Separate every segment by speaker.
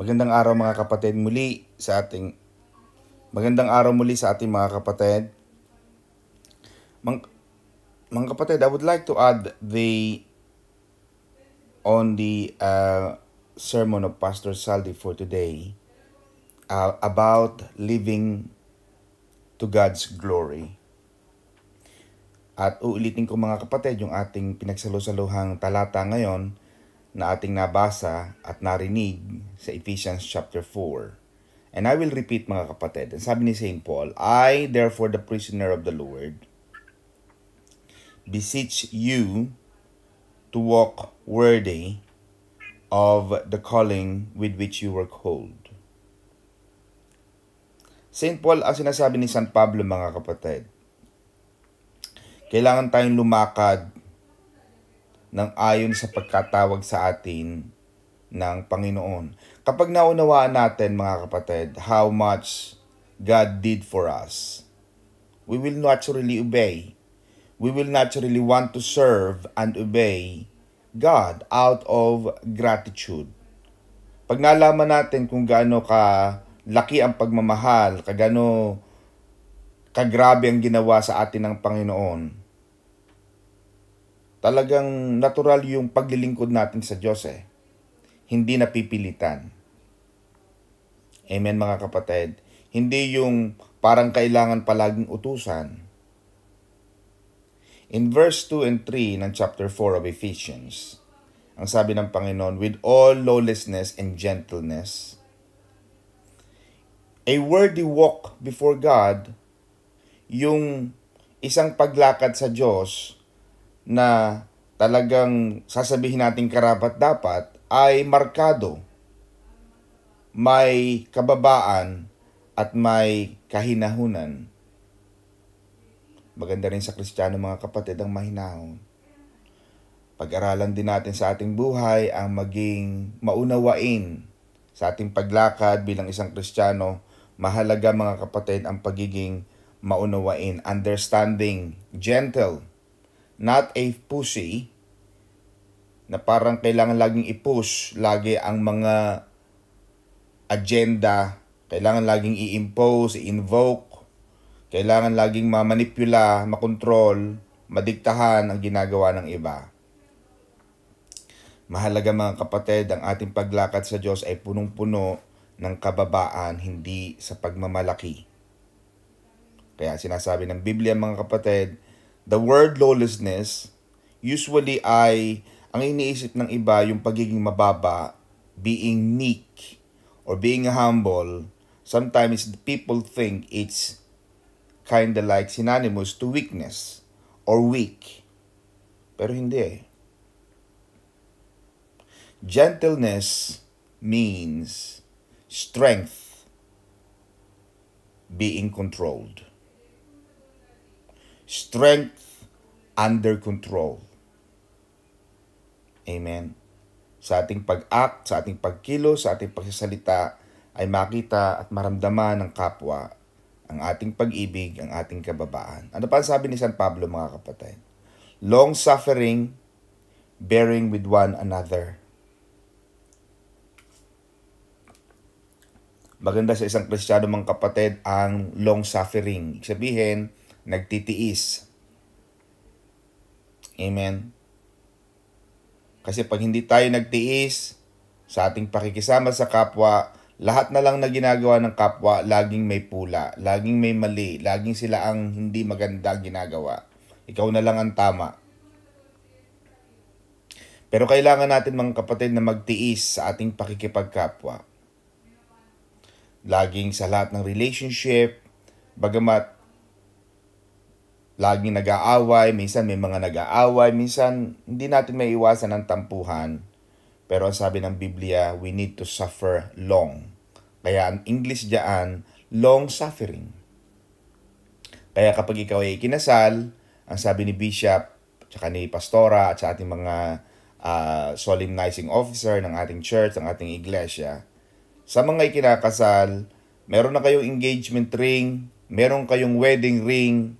Speaker 1: Magandang araw mga kapatid muli sa ating Magandang araw muli sa ating mga kapatid. Mang, mga kapatid, I would like to add the on the uh, sermon of Pastor Saldi for today uh, about living to God's glory. At uulitin ko mga kapatid yung ating pinagsalo-saluhang talata ngayon na ating nabasa at narinig sa Ephesians chapter 4. And I will repeat mga kapatid. Ang sabi ni St. Paul, I, therefore, the prisoner of the Lord, beseech you to walk worthy of the calling with which you were called. St. Paul, ang sinasabi ni San Pablo mga kapatid, kailangan tayong lumakad ng ayon sa pagkatawag sa atin ng Panginoon. Kapag naunawaan natin mga kapatid how much God did for us, we will naturally obey. We will naturally want to serve and obey God out of gratitude. Pag nalaman natin kung gaano ka laki ang pagmamahal, kagano kagrabe ang ginawa sa atin ng Panginoon, Talagang natural yung paglilingkod natin sa Diyos eh. Hindi napipilitan. Amen mga kapatid. Hindi yung parang kailangan palaging utusan. In verse 2 and 3 ng chapter 4 of Ephesians, ang sabi ng Panginoon, with all lawlessness and gentleness, a worthy walk before God, yung isang paglakad sa Diyos na talagang sasabihin natin karapat dapat ay markado. May kababaan at may kahinahunan. Maganda rin sa Kristiyano mga kapatid ang mahinahon. Pag-aralan din natin sa ating buhay ang maging maunawain sa ating paglakad bilang isang Kristiyano. Mahalaga mga kapatid ang pagiging maunawain, understanding, gentle, not a pussy, na parang kailangan laging i-push lagi ang mga agenda, kailangan laging i-impose, i-invoke, kailangan laging ma mamanipula, makontrol, madiktahan ang ginagawa ng iba. Mahalaga mga kapatid, ang ating paglakad sa Diyos ay punong-puno ng kababaan, hindi sa pagmamalaki. Kaya sinasabi ng Biblia mga kapatid, the word lawlessness, usually ay, ang iniisip ng iba, yung pagiging mababa, being meek, or being humble, sometimes people think it's kind of like synonymous to weakness or weak. Pero hindi eh. Gentleness means strength being controlled strength under control. Amen. Sa ating pag-act, sa ating pagkilos, sa ating pagsasalita, ay makita at maramdaman ng kapwa ang ating pag-ibig, ang ating kababaan. Ano pa ang sabi ni San Pablo mga kapatid? Long suffering, bearing with one another. Maganda sa isang kristyano mga kapatid ang long suffering. Ibig Sabihin, nagtitiis. Amen. Kasi pag hindi tayo nagtiis sa ating pakikisama sa kapwa, lahat na lang na ginagawa ng kapwa, laging may pula, laging may mali, laging sila ang hindi maganda ginagawa. Ikaw na lang ang tama. Pero kailangan natin mga kapatid na magtiis sa ating pakikipagkapwa. Laging sa lahat ng relationship, bagamat laging nag-aaway, minsan may mga nag-aaway, minsan hindi natin maiwasan ang tampuhan. Pero ang sabi ng Biblia, we need to suffer long. Kaya ang English diyan, long suffering. Kaya kapag ikaw ay ikinasal, ang sabi ni Bishop, tsaka ni Pastora, at sa ating mga uh, solemnizing officer ng ating church, ng ating iglesia, sa mga ikinakasal, meron na kayong engagement ring, meron kayong wedding ring,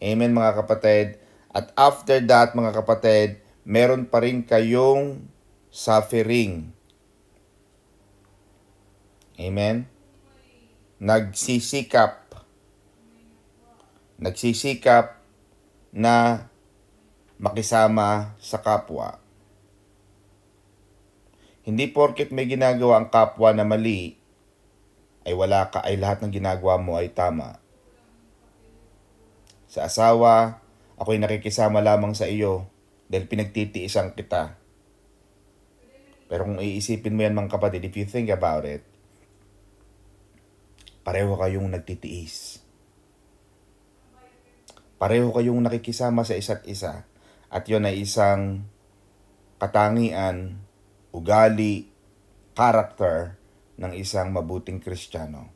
Speaker 1: Amen mga kapatid. At after that mga kapatid, meron pa rin kayong suffering. Amen? Nagsisikap. Nagsisikap na makisama sa kapwa. Hindi porket may ginagawa ang kapwa na mali, ay wala ka, ay lahat ng ginagawa mo ay tama sa asawa, ako'y nakikisama lamang sa iyo dahil pinagtitiisan kita. Pero kung iisipin mo yan mga kapatid, if you think about it, pareho kayong nagtitiis. Pareho kayong nakikisama sa isa't isa at yon ay isang katangian, ugali, character ng isang mabuting kristyano.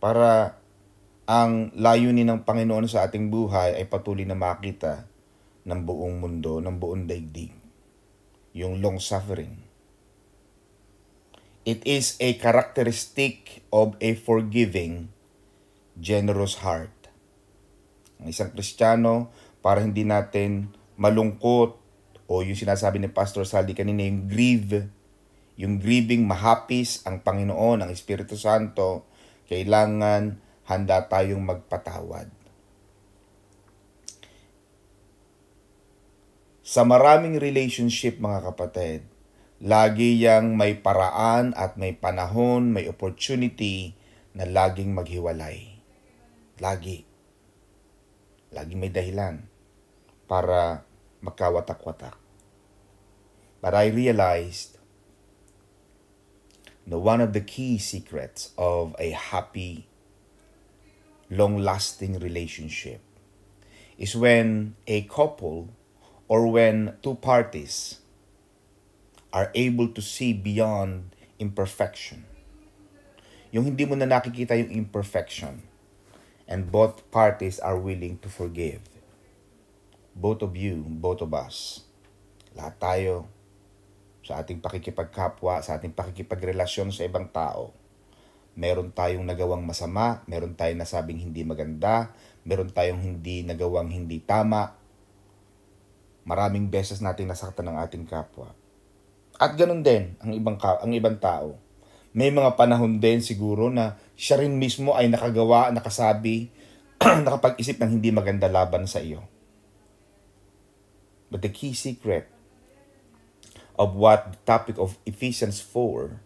Speaker 1: Para ang layunin ng Panginoon sa ating buhay ay patuloy na makita ng buong mundo, ng buong daigdig. Yung long suffering. It is a characteristic of a forgiving, generous heart. Ang isang Kristiyano, para hindi natin malungkot o yung sinasabi ni Pastor Saldi kanina, yung grieve, yung grieving, mahapis ang Panginoon, ang Espiritu Santo, kailangan handa tayong magpatawad. Sa maraming relationship mga kapatid, lagi yang may paraan at may panahon, may opportunity na laging maghiwalay. Lagi. Lagi may dahilan para magkawatak-watak. But I realized that one of the key secrets of a happy long lasting relationship is when a couple or when two parties are able to see beyond imperfection. Yung hindi mo na nakikita yung imperfection and both parties are willing to forgive. Both of you, both of us, lahat tayo sa ating pakikipagkapwa, sa ating pakikipagrelasyon sa ibang tao meron tayong nagawang masama, meron tayong nasabing hindi maganda, meron tayong hindi nagawang hindi tama. Maraming beses natin nasaktan ng ating kapwa. At ganun din ang ibang ang ibang tao. May mga panahon din siguro na siya rin mismo ay nakagawa, nakasabi, nakapag-isip ng hindi maganda laban sa iyo. But the key secret of what the topic of Ephesians 4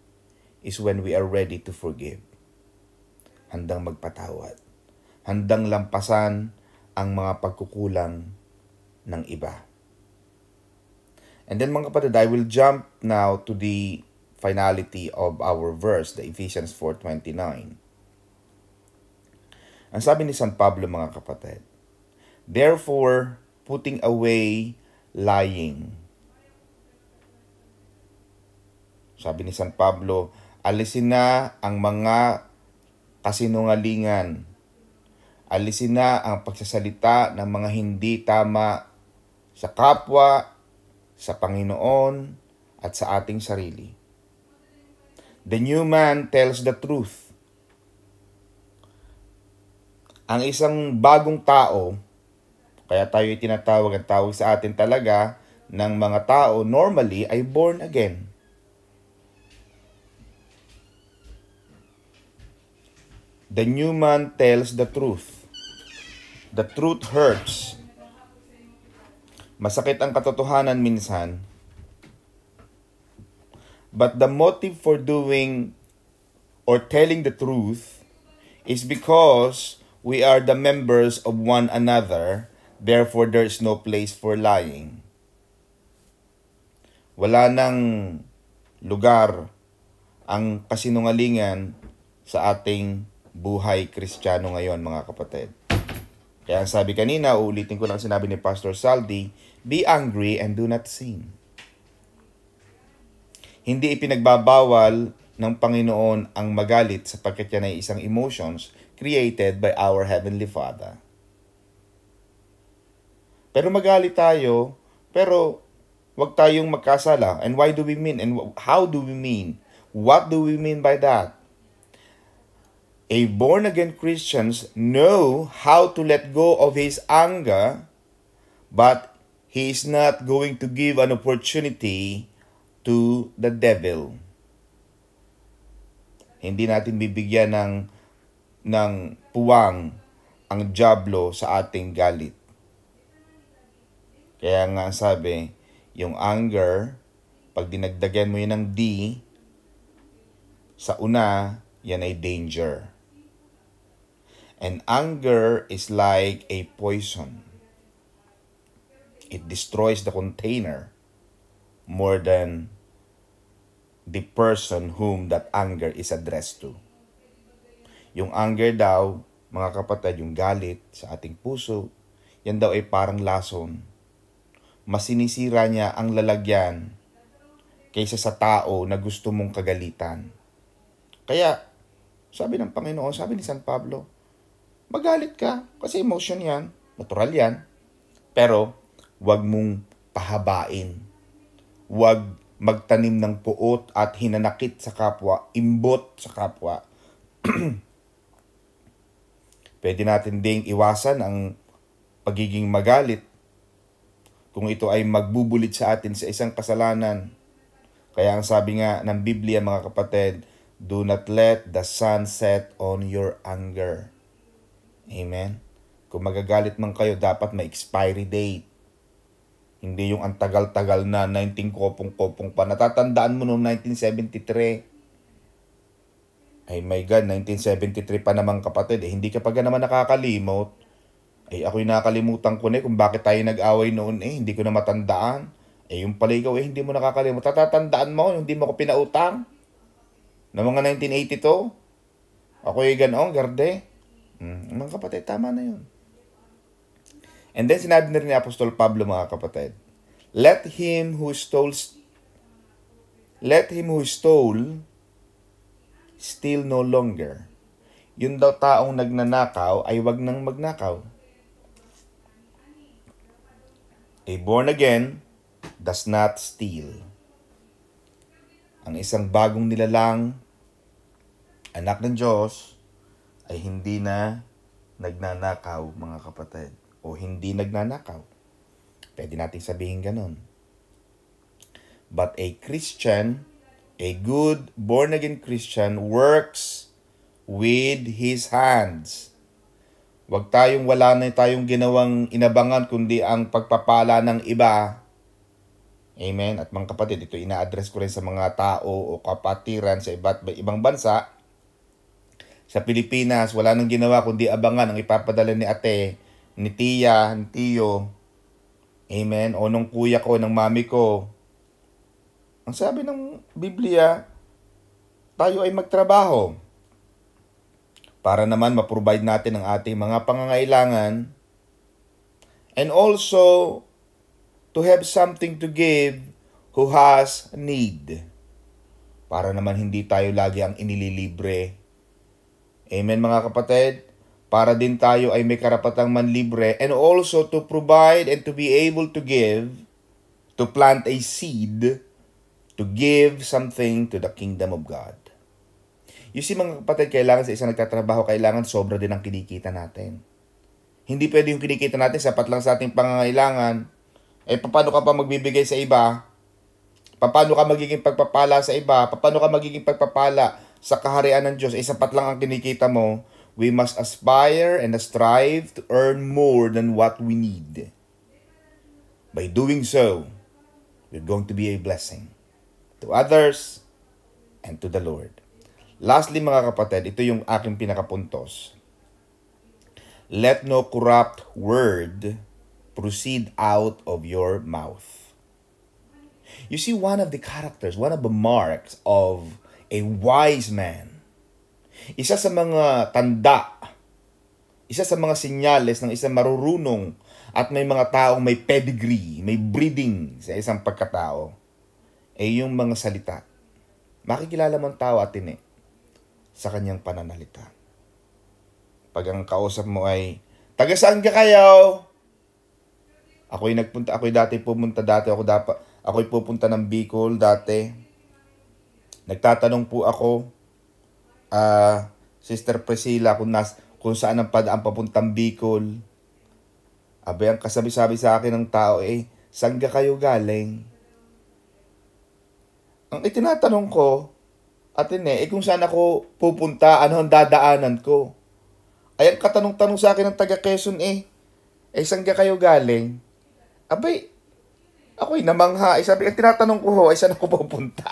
Speaker 1: is when we are ready to forgive. Handang magpatawad. Handang lampasan ang mga pagkukulang ng iba. And then mga kapatid, I will jump now to the finality of our verse, the Ephesians 4.29. Ang sabi ni San Pablo mga kapatid, Therefore, putting away lying. Sabi ni San Pablo, Alisin na ang mga kasinungalingan. Alisin na ang pagsasalita ng mga hindi tama sa kapwa, sa Panginoon, at sa ating sarili. The new man tells the truth. Ang isang bagong tao, kaya tayo tinatawag at tawag sa atin talaga ng mga tao normally ay born again. The new man tells the truth. The truth hurts. Masakit ang katotohanan minsan. But the motive for doing or telling the truth is because we are the members of one another, therefore there is no place for lying. Wala nang lugar ang kasinungalingan sa ating buhay kristyano ngayon mga kapatid. Kaya ang sabi kanina, uulitin ko lang sinabi ni Pastor Saldi, be angry and do not sin. Hindi ipinagbabawal ng Panginoon ang magalit sapagkat yan ay isang emotions created by our Heavenly Father. Pero magalit tayo, pero wag tayong magkasala. And why do we mean? And how do we mean? What do we mean by that? a born again Christians know how to let go of his anger, but he is not going to give an opportunity to the devil. Hindi natin bibigyan ng ng puwang ang diablo sa ating galit. Kaya nga sabi, yung anger, pag dinagdagan mo yun ng D, sa una, yan ay danger. And anger is like a poison. It destroys the container more than the person whom that anger is addressed to. Yung anger daw, mga kapatid, yung galit sa ating puso, yan daw ay parang lason. Mas sinisira niya ang lalagyan kaysa sa tao na gusto mong kagalitan. Kaya, sabi ng Panginoon, sabi ni San Pablo, magalit ka kasi emotion yan, natural yan. Pero wag mong pahabain. Wag magtanim ng puot at hinanakit sa kapwa, imbot sa kapwa. Pwede natin ding iwasan ang pagiging magalit kung ito ay magbubulit sa atin sa isang kasalanan. Kaya ang sabi nga ng Biblia mga kapatid, Do not let the sun set on your anger. Amen? Kung magagalit man kayo, dapat may expiry date. Hindi yung ang tagal-tagal na 19 kopong-kopong pa. Natatandaan mo noong 1973. Ay my God, 1973 pa naman kapatid. Eh, hindi ka pa naman nakakalimot. Ay ako'y nakalimutan ko na eh, kung bakit tayo nag-away noon eh. Hindi ko na matandaan. Eh yung pala ikaw eh, hindi mo nakakalimot. Tatatandaan mo, hindi mo ko pinautang. Noong mga 1982, ako eh ganoon, garde. Mm, mga kapatid, tama na yun. And then sinabi na rin ni Apostol Pablo mga kapatid, Let him who stole Let him who stole steal no longer. Yung daw taong nagnanakaw ay wag nang magnakaw. A born again does not steal. Ang isang bagong nilalang anak ng Diyos ay hindi na nagnanakaw mga kapatid o hindi nagnanakaw. Pwede nating sabihin ganun. But a Christian, a good born-again Christian works with his hands. Huwag tayong wala na tayong ginawang inabangan kundi ang pagpapala ng iba. Amen. At mga kapatid, ito ina-address ko rin sa mga tao o kapatiran sa iba't ibang bansa sa Pilipinas, wala nang ginawa kundi abangan ang ipapadala ni ate, ni tiya, ni tiyo. Amen. O nung kuya ko, ng mami ko. Ang sabi ng Biblia, tayo ay magtrabaho. Para naman maprovide natin ang ating mga pangangailangan. And also, to have something to give who has need. Para naman hindi tayo lagi ang inililibre Amen mga kapatid? Para din tayo ay may karapatang manlibre and also to provide and to be able to give, to plant a seed, to give something to the kingdom of God. You see mga kapatid, kailangan sa isang nagtatrabaho, kailangan sobra din ang kinikita natin. Hindi pwede yung kinikita natin, sapat lang sa ating pangangailangan. Eh, paano ka pa magbibigay sa iba? Paano ka magiging pagpapala sa iba? Paano ka magiging pagpapala sa kaharian ng Diyos, eh sapat lang ang kinikita mo, we must aspire and strive to earn more than what we need. By doing so, we're going to be a blessing to others and to the Lord. Lastly mga kapatid, ito yung aking pinakapuntos. Let no corrupt word proceed out of your mouth. You see, one of the characters, one of the marks of a wise man. Isa sa mga tanda, isa sa mga sinyales ng isang marurunong at may mga taong may pedigree, may breeding sa isang pagkatao, ay yung mga salita. Makikilala mo ang tao at ini sa kanyang pananalita. Pag ang kausap mo ay, taga saan ka kayo? Ako'y nagpunta, ako'y dati pumunta dati, ako dapat, ako'y pupunta ng Bicol dati Nagtatanong po ako, uh, Sister Priscilla, kung, nas, kung saan ang padaan papuntang Bicol. Abay, ang kasabi-sabi sa akin ng tao, eh, saan kayo galing? Ang itinatanong ko, atin eh, kung saan ako pupunta, ano ang dadaanan ko? Ay, ang katanong-tanong sa akin ng taga Quezon, eh, eh, saan kayo galing? Abay, ako'y namangha. Eh, sabi, ang tinatanong ko ho, ay saan ako pupunta?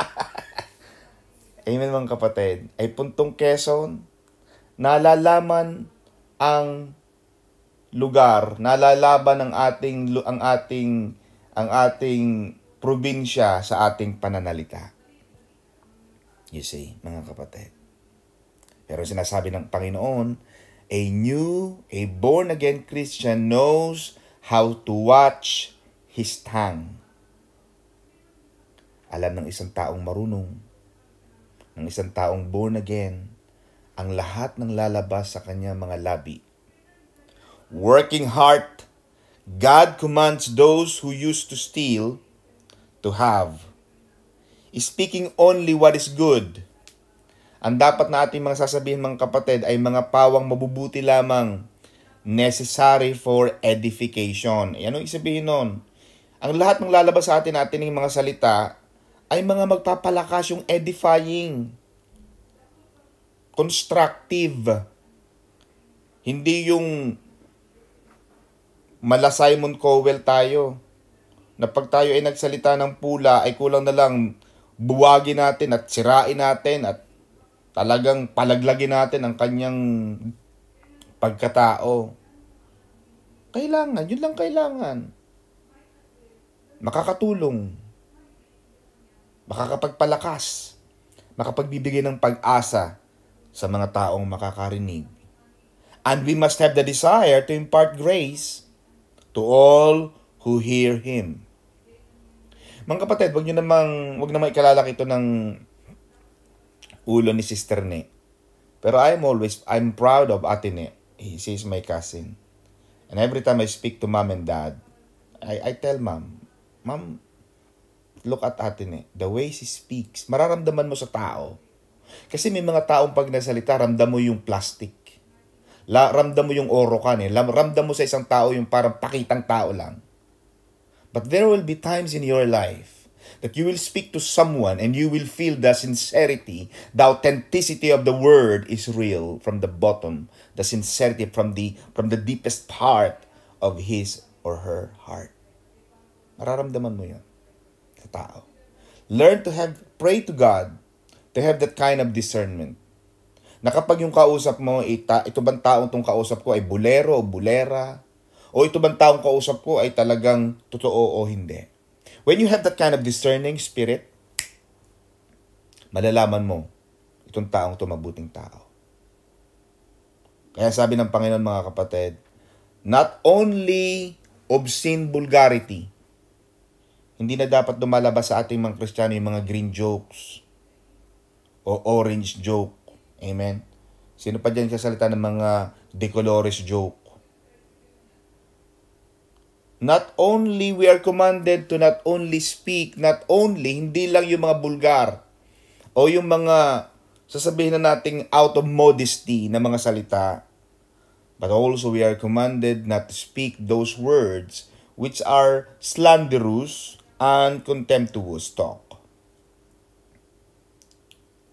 Speaker 1: amen mga kapatid, ay puntong Quezon, nalalaman ang lugar, nalalaban ang ating ang ating ang ating probinsya sa ating pananalita. You see, mga kapatid. Pero sinasabi ng Panginoon, a new, a born again Christian knows how to watch his tongue. Alam ng isang taong marunong ng isang taong born again, ang lahat ng lalabas sa kanya mga labi. Working heart, God commands those who used to steal to have. Speaking only what is good. Ang dapat na ating mga sasabihin mga kapatid ay mga pawang mabubuti lamang necessary for edification. Yan ang isabihin nun. Ang lahat ng lalabas sa atin natin ng mga salita ay mga magpapalakas yung edifying, constructive, hindi yung mala Simon Cowell tayo na pag tayo ay nagsalita ng pula ay kulang na lang buwagin natin at sirain natin at talagang palaglagin natin ang kanyang pagkatao. Kailangan, yun lang kailangan. Makakatulong makakapagpalakas, makapagbibigay ng pag-asa sa mga taong makakarinig. And we must have the desire to impart grace to all who hear Him. Mga kapatid, wag niyo namang, wag namang ikalalak ito ng ulo ni Sister Ne. Pero I'm always, I'm proud of Atene. He, is my cousin. And every time I speak to mom and dad, I, I tell mom, Mom, look at atin eh, the way she speaks, mararamdaman mo sa tao. Kasi may mga taong pag nagsalita, ramdam mo yung plastic. La, ramdam mo yung oro ka eh. Ramdam mo sa isang tao yung parang pakitang tao lang. But there will be times in your life that you will speak to someone and you will feel the sincerity, the authenticity of the word is real from the bottom, the sincerity from the from the deepest part of his or her heart. Mararamdaman mo 'yan tao. Learn to have, pray to God to have that kind of discernment. Na kapag yung kausap mo, ita, eh, ito bang taong tong kausap ko ay bulero o bulera? O ito bang taong kausap ko ay talagang totoo o hindi? When you have that kind of discerning spirit, malalaman mo itong taong to mabuting tao. Kaya sabi ng Panginoon mga kapatid, not only obscene vulgarity, hindi na dapat lumalabas sa ating mga Kristiyano yung mga green jokes o orange joke. Amen? Sino pa dyan kasalita ng mga decolores joke? Not only we are commanded to not only speak, not only, hindi lang yung mga bulgar o yung mga sasabihin na nating out of modesty na mga salita, but also we are commanded not to speak those words which are slanderous, and contemptuous talk.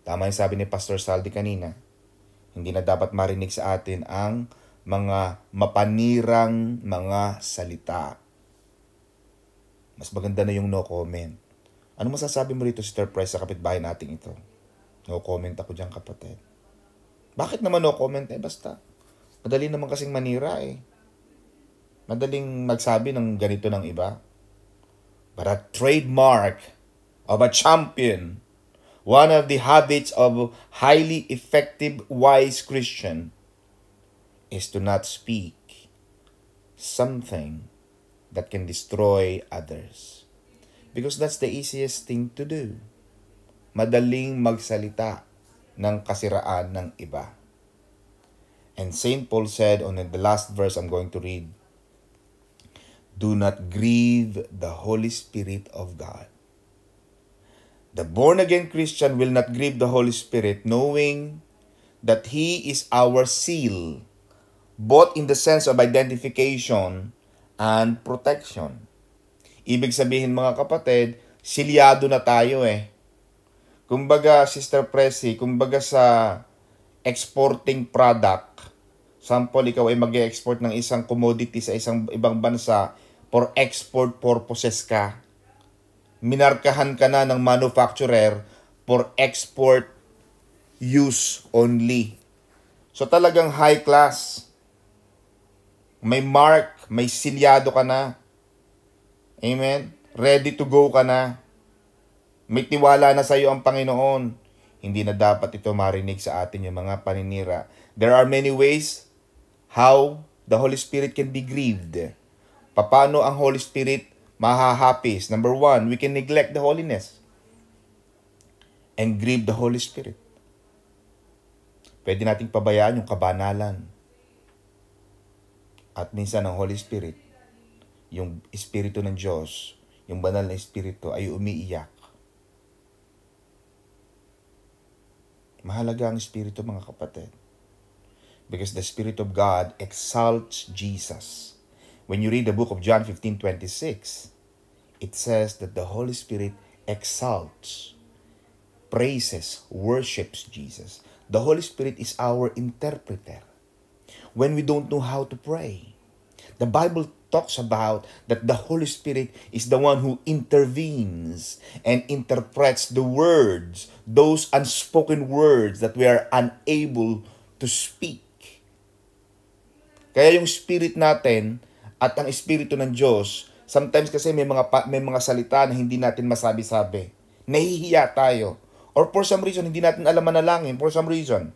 Speaker 1: Tama yung sabi ni Pastor Saldi kanina. Hindi na dapat marinig sa atin ang mga mapanirang mga salita. Mas maganda na yung no comment. Ano masasabi mo rito, Sister Price, sa kapitbahay natin ito? No comment ako dyan, kapatid. Bakit naman no comment? Eh, basta. Madali naman kasing manira eh. Madaling magsabi ng ganito ng iba but a trademark of a champion, one of the habits of highly effective wise Christian is to not speak something that can destroy others. Because that's the easiest thing to do. Madaling magsalita ng kasiraan ng iba. And St. Paul said on the last verse I'm going to read, Do not grieve the Holy Spirit of God. The born again Christian will not grieve the Holy Spirit, knowing that He is our seal, both in the sense of identification and protection. Ibig sabihin mga kapatid, silyado na tayo eh. Kumbaga, Sister Presi, kumbaga sa exporting product, Sample, ikaw ay mag export ng isang commodity sa isang ibang bansa for export purposes ka. Minarkahan ka na ng manufacturer for export use only. So talagang high class. May mark, may silyado ka na. Amen? Ready to go ka na. May tiwala na sa iyo ang Panginoon. Hindi na dapat ito marinig sa atin yung mga paninira. There are many ways how the Holy Spirit can be grieved. Paano ang Holy Spirit mahahapis? Number one, we can neglect the holiness and grieve the Holy Spirit. Pwede nating pabayaan yung kabanalan. At minsan ang Holy Spirit, yung Espiritu ng Diyos, yung banal na Espiritu ay umiiyak. Mahalaga ang Espiritu mga kapatid. because the Spirit of God exalts Jesus. When you read the book of John 15 26, it says that the Holy Spirit exalts, praises, worships Jesus. The Holy Spirit is our interpreter. When we don't know how to pray, the Bible talks about that the Holy Spirit is the one who intervenes and interprets the words, those unspoken words that we are unable to speak. Kaya yung spirit natin at ang espiritu ng Diyos, sometimes kasi may mga may mga salita na hindi natin masabi-sabi. Nahihiya tayo. Or for some reason, hindi natin alam na lang, For some reason.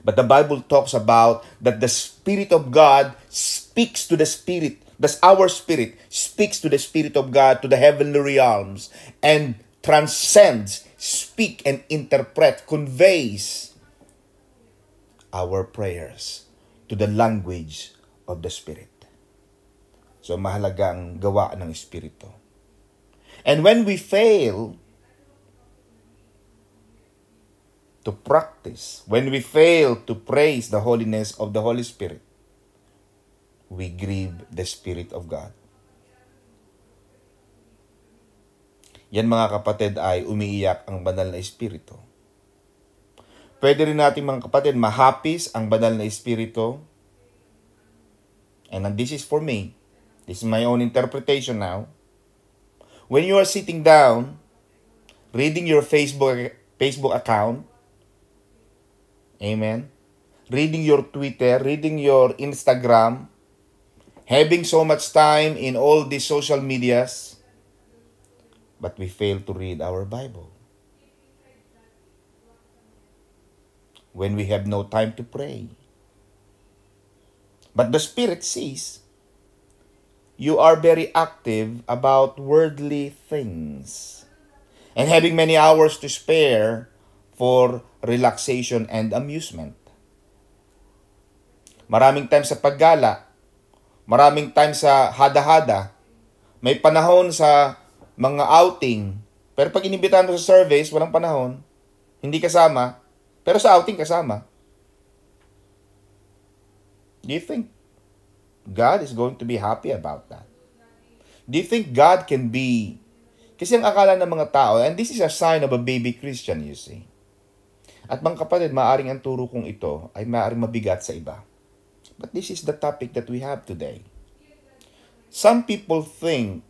Speaker 1: But the Bible talks about that the Spirit of God speaks to the Spirit. that our spirit speaks to the Spirit of God, to the heavenly realms, and transcends, speak and interpret, conveys our prayers to the language of the Spirit. So mahalagang gawa ng Espiritu. And when we fail to practice, when we fail to praise the holiness of the Holy Spirit, we grieve the Spirit of God. Yan mga kapatid ay umiiyak ang banal na Espiritu Pwede rin natin mga kapatid, mahapis ang banal na espiritu. And this is for me. This is my own interpretation now. When you are sitting down, reading your Facebook Facebook account, amen, reading your Twitter, reading your Instagram, having so much time in all these social medias, but we fail to read our Bible. when we have no time to pray. But the Spirit sees you are very active about worldly things and having many hours to spare for relaxation and amusement. Maraming time sa paggala, maraming time sa hada-hada, may panahon sa mga outing, pero pag inibitahan mo sa service, walang panahon, hindi kasama, pero sa outing kasama. Do you think God is going to be happy about that? Do you think God can be... Kasi ang akala ng mga tao, and this is a sign of a baby Christian, you see. At mga kapatid, maaring ang turo kong ito ay maaring mabigat sa iba. But this is the topic that we have today. Some people think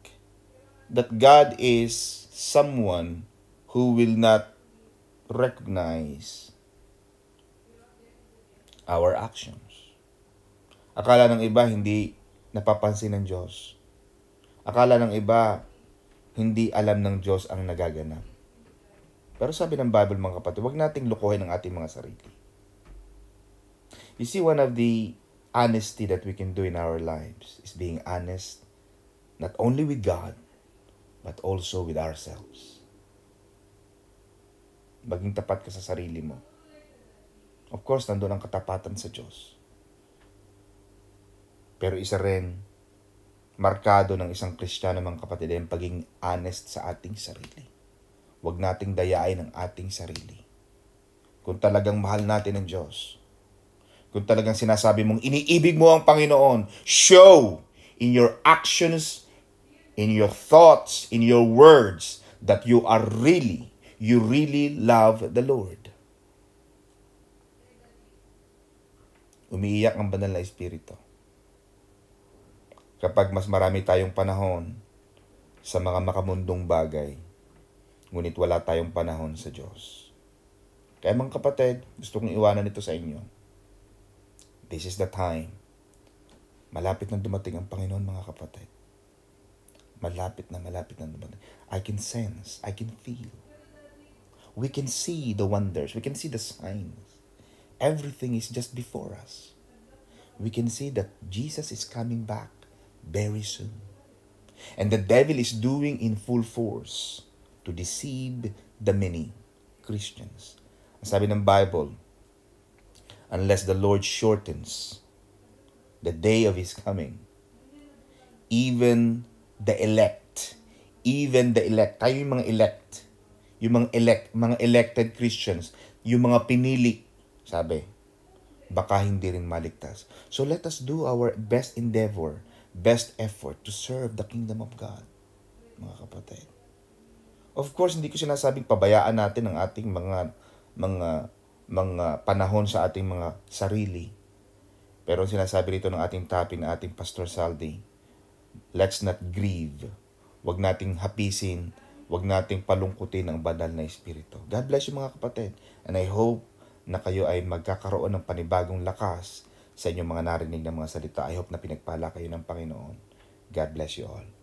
Speaker 1: that God is someone who will not recognize our actions. Akala ng iba hindi napapansin ng Diyos. Akala ng iba hindi alam ng Diyos ang nagaganap. Pero sabi ng Bible mga kapatid, huwag nating lukuhin ang ating mga sarili. You see, one of the honesty that we can do in our lives is being honest not only with God, but also with ourselves. Maging tapat ka sa sarili mo Of course, nandun ang katapatan sa Diyos. Pero isa rin, markado ng isang kristyano mga kapatid ay pagiging honest sa ating sarili. Huwag nating dayain ang ating sarili. Kung talagang mahal natin ang Diyos, kung talagang sinasabi mong iniibig mo ang Panginoon, show in your actions, in your thoughts, in your words that you are really, you really love the Lord. umiiyak ang banal na espiritu. Kapag mas marami tayong panahon sa mga makamundong bagay, ngunit wala tayong panahon sa Diyos. Kaya mga kapatid, gusto kong iwanan ito sa inyo. This is the time. Malapit na dumating ang Panginoon mga kapatid. Malapit na malapit na dumating. I can sense, I can feel. We can see the wonders, we can see the signs Everything is just before us. We can see that Jesus is coming back very soon. And the devil is doing in full force to deceive the many Christians. Ang sabi ng Bible, unless the Lord shortens the day of His coming, even the elect, even the elect, tayo yung mga elect, yung mga elect, mga elected Christians, yung mga pinili sabi, baka hindi rin maligtas. So let us do our best endeavor, best effort to serve the kingdom of God, mga kapatid. Of course, hindi ko sinasabing pabayaan natin ang ating mga mga mga panahon sa ating mga sarili. Pero sinasabi rito ng ating tapin, ating Pastor Saldi, let's not grieve. Huwag nating hapisin. Huwag nating palungkutin ang banal na Espiritu. God bless you mga kapatid. And I hope na kayo ay magkakaroon ng panibagong lakas sa inyong mga narinig ng mga salita. I hope na pinagpala kayo ng Panginoon. God bless you all.